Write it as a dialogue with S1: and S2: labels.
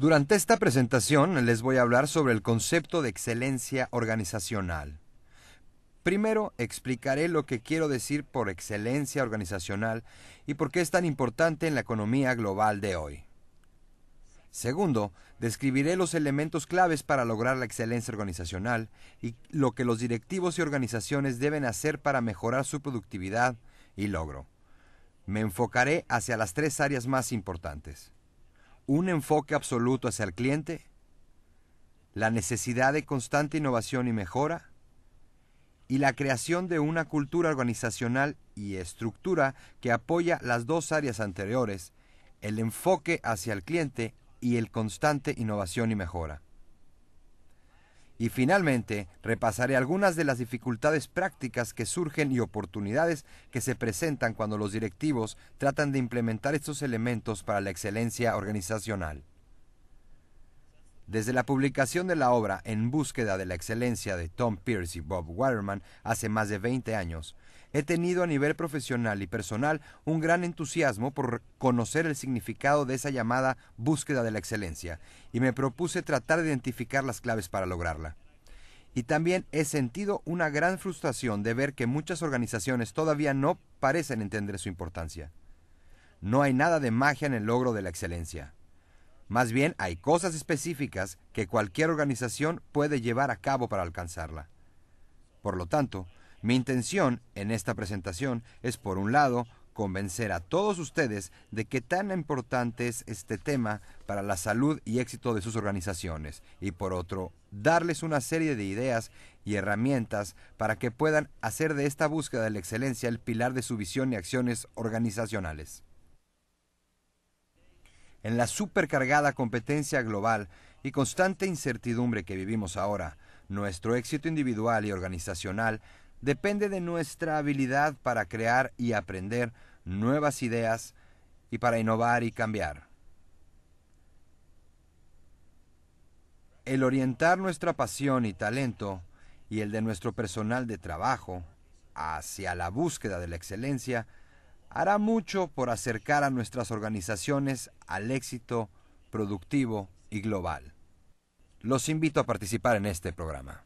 S1: Durante esta presentación les voy a hablar sobre el concepto de excelencia organizacional. Primero explicaré lo que quiero decir por excelencia organizacional y por qué es tan importante en la economía global de hoy. Segundo, describiré los elementos claves para lograr la excelencia organizacional y lo que los directivos y organizaciones deben hacer para mejorar su productividad y logro. Me enfocaré hacia las tres áreas más importantes un enfoque absoluto hacia el cliente, la necesidad de constante innovación y mejora, y la creación de una cultura organizacional y estructura que apoya las dos áreas anteriores, el enfoque hacia el cliente y el constante innovación y mejora. Y finalmente, repasaré algunas de las dificultades prácticas que surgen y oportunidades que se presentan cuando los directivos tratan de implementar estos elementos para la excelencia organizacional. Desde la publicación de la obra En búsqueda de la excelencia de Tom Pierce y Bob Waterman hace más de 20 años, he tenido a nivel profesional y personal un gran entusiasmo por conocer el significado de esa llamada búsqueda de la excelencia y me propuse tratar de identificar las claves para lograrla. Y también he sentido una gran frustración de ver que muchas organizaciones todavía no parecen entender su importancia. No hay nada de magia en el logro de la excelencia. Más bien hay cosas específicas que cualquier organización puede llevar a cabo para alcanzarla. Por lo tanto, mi intención en esta presentación es, por un lado, convencer a todos ustedes de qué tan importante es este tema para la salud y éxito de sus organizaciones y por otro, darles una serie de ideas y herramientas para que puedan hacer de esta búsqueda de la excelencia el pilar de su visión y acciones organizacionales en la supercargada competencia global y constante incertidumbre que vivimos ahora, nuestro éxito individual y organizacional depende de nuestra habilidad para crear y aprender nuevas ideas y para innovar y cambiar. El orientar nuestra pasión y talento y el de nuestro personal de trabajo hacia la búsqueda de la excelencia hará mucho por acercar a nuestras organizaciones al éxito productivo y global. Los invito a participar en este programa.